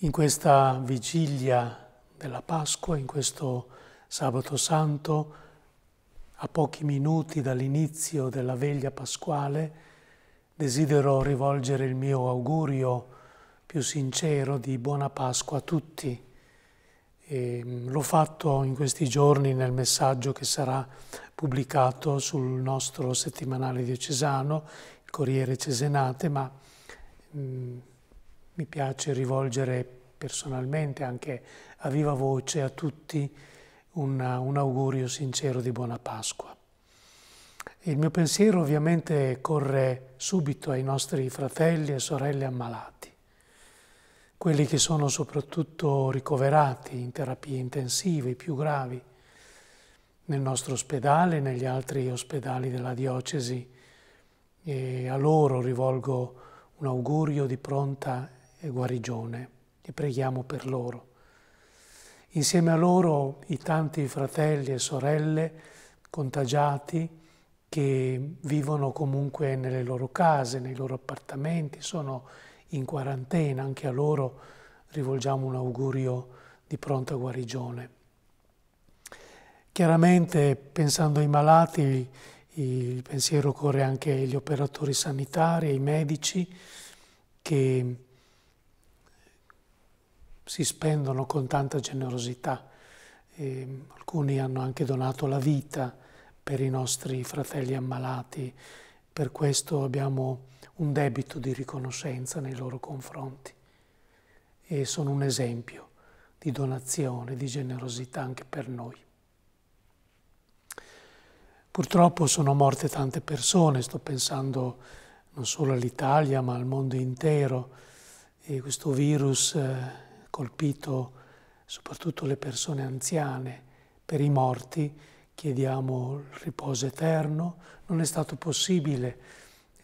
In questa vigilia della Pasqua, in questo sabato santo, a pochi minuti dall'inizio della veglia pasquale, desidero rivolgere il mio augurio più sincero di buona Pasqua a tutti. Mm, l'ho fatto in questi giorni nel messaggio che sarà pubblicato sul nostro settimanale diocesano, il Corriere Cesenate, ma mh, mm, mi piace rivolgere personalmente anche a viva voce a tutti una, un augurio sincero di buona Pasqua. Il mio pensiero ovviamente corre subito ai nostri fratelli e sorelle ammalati, quelli che sono soprattutto ricoverati in terapie intensive, i più gravi, nel nostro ospedale e negli altri ospedali della diocesi. E a loro rivolgo un augurio di pronta e guarigione e preghiamo per loro. Insieme a loro i tanti fratelli e sorelle contagiati che vivono comunque nelle loro case, nei loro appartamenti, sono in quarantena, anche a loro rivolgiamo un augurio di pronta guarigione. Chiaramente pensando ai malati il pensiero corre anche agli operatori sanitari, ai medici che si spendono con tanta generosità. E alcuni hanno anche donato la vita per i nostri fratelli ammalati, per questo abbiamo un debito di riconoscenza nei loro confronti e sono un esempio di donazione, di generosità anche per noi. Purtroppo sono morte tante persone, sto pensando non solo all'Italia ma al mondo intero e questo virus eh, colpito soprattutto le persone anziane, per i morti chiediamo il riposo eterno, non è stato possibile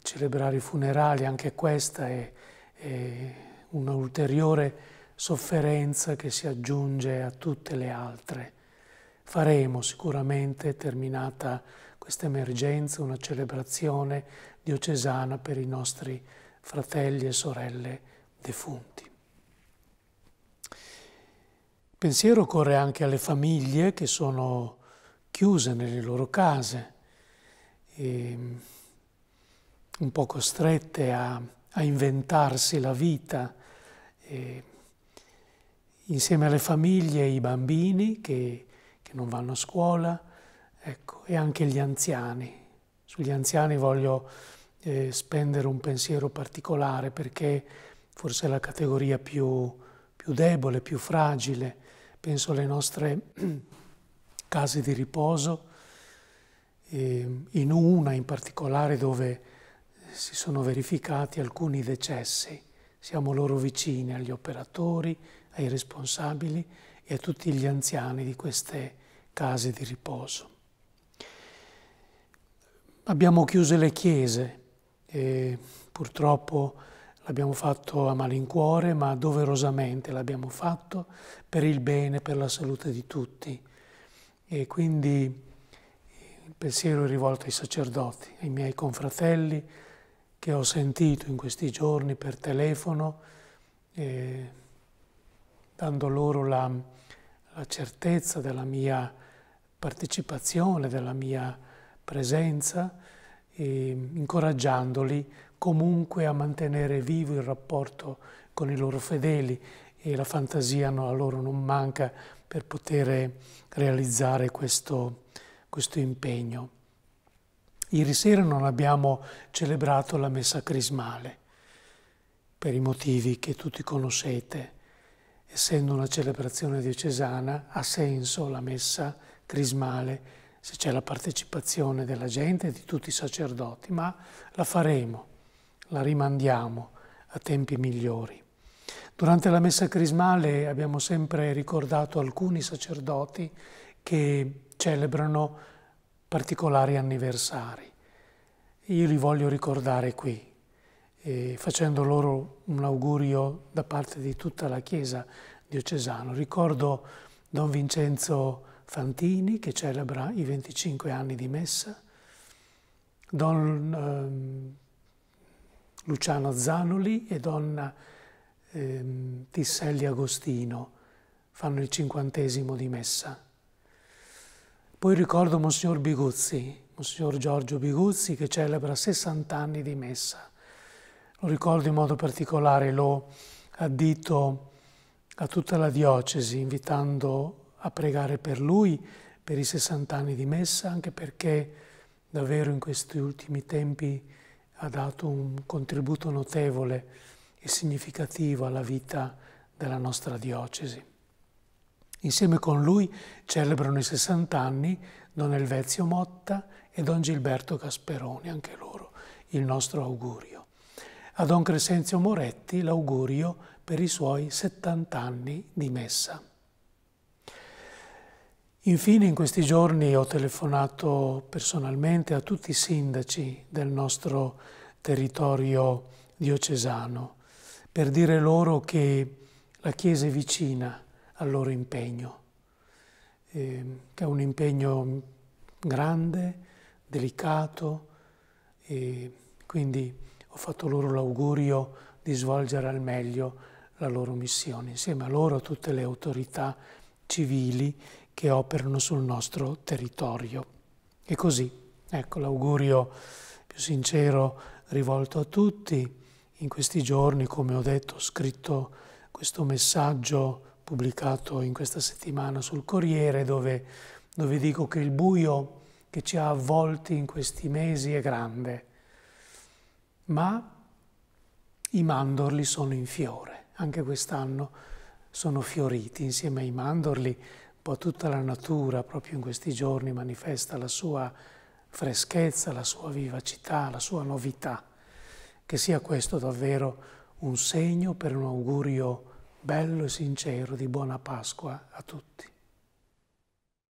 celebrare i funerali, anche questa è, è un'ulteriore sofferenza che si aggiunge a tutte le altre. Faremo sicuramente, terminata questa emergenza, una celebrazione diocesana per i nostri fratelli e sorelle defunti pensiero corre anche alle famiglie che sono chiuse nelle loro case, mm, un po' costrette a, a inventarsi la vita. E insieme alle famiglie i bambini che, che non vanno a scuola ecco, e anche gli anziani. Sugli anziani voglio eh, spendere un pensiero particolare perché forse è la categoria più, più debole, più fragile penso alle nostre case di riposo, ehm, in una in particolare dove si sono verificati alcuni decessi. Siamo loro vicini agli operatori, ai responsabili e a tutti gli anziani di queste case di riposo. Abbiamo chiuso le chiese e eh, purtroppo L'abbiamo fatto a malincuore, ma doverosamente l'abbiamo fatto per il bene, per la salute di tutti. E quindi eh, il pensiero è rivolto ai sacerdoti, ai miei confratelli che ho sentito in questi giorni per telefono, eh, dando loro la, la certezza della mia partecipazione, della mia presenza, incoraggiandoli comunque a mantenere vivo il rapporto con i loro fedeli e la fantasia no, a loro non manca per poter realizzare questo, questo impegno. Ieri sera non abbiamo celebrato la messa crismale per i motivi che tutti conoscete. Essendo una celebrazione diocesana ha senso la messa crismale se c'è la partecipazione della gente e di tutti i sacerdoti, ma la faremo la rimandiamo a tempi migliori. Durante la messa crismale abbiamo sempre ricordato alcuni sacerdoti che celebrano particolari anniversari. Io li voglio ricordare qui, eh, facendo loro un augurio da parte di tutta la Chiesa diocesana. Ricordo Don Vincenzo Fantini che celebra i 25 anni di messa, Don eh, Luciano Zanoli e donna ehm, Tisselli Agostino fanno il cinquantesimo di messa. Poi ricordo Monsignor Biguzzi, Monsignor Giorgio Biguzzi che celebra 60 anni di messa. Lo ricordo in modo particolare, lo addito a tutta la diocesi invitando a pregare per lui per i 60 anni di messa, anche perché davvero in questi ultimi tempi ha dato un contributo notevole e significativo alla vita della nostra diocesi. Insieme con lui celebrano i 60 anni Don Elvezio Motta e Don Gilberto Casperoni, anche loro il nostro augurio. A Don Crescenzio Moretti l'augurio per i suoi 70 anni di messa. Infine in questi giorni ho telefonato personalmente a tutti i sindaci del nostro territorio diocesano per dire loro che la Chiesa è vicina al loro impegno, eh, che è un impegno grande, delicato e quindi ho fatto loro l'augurio di svolgere al meglio la loro missione, insieme a loro a tutte le autorità civili che operano sul nostro territorio. E così, ecco l'augurio più sincero rivolto a tutti. In questi giorni, come ho detto, ho scritto questo messaggio pubblicato in questa settimana sul Corriere dove, dove dico che il buio che ci ha avvolti in questi mesi è grande, ma i mandorli sono in fiore, anche quest'anno sono fioriti insieme ai mandorli po' tutta la natura proprio in questi giorni manifesta la sua freschezza, la sua vivacità, la sua novità. Che sia questo davvero un segno per un augurio bello e sincero di buona Pasqua a tutti.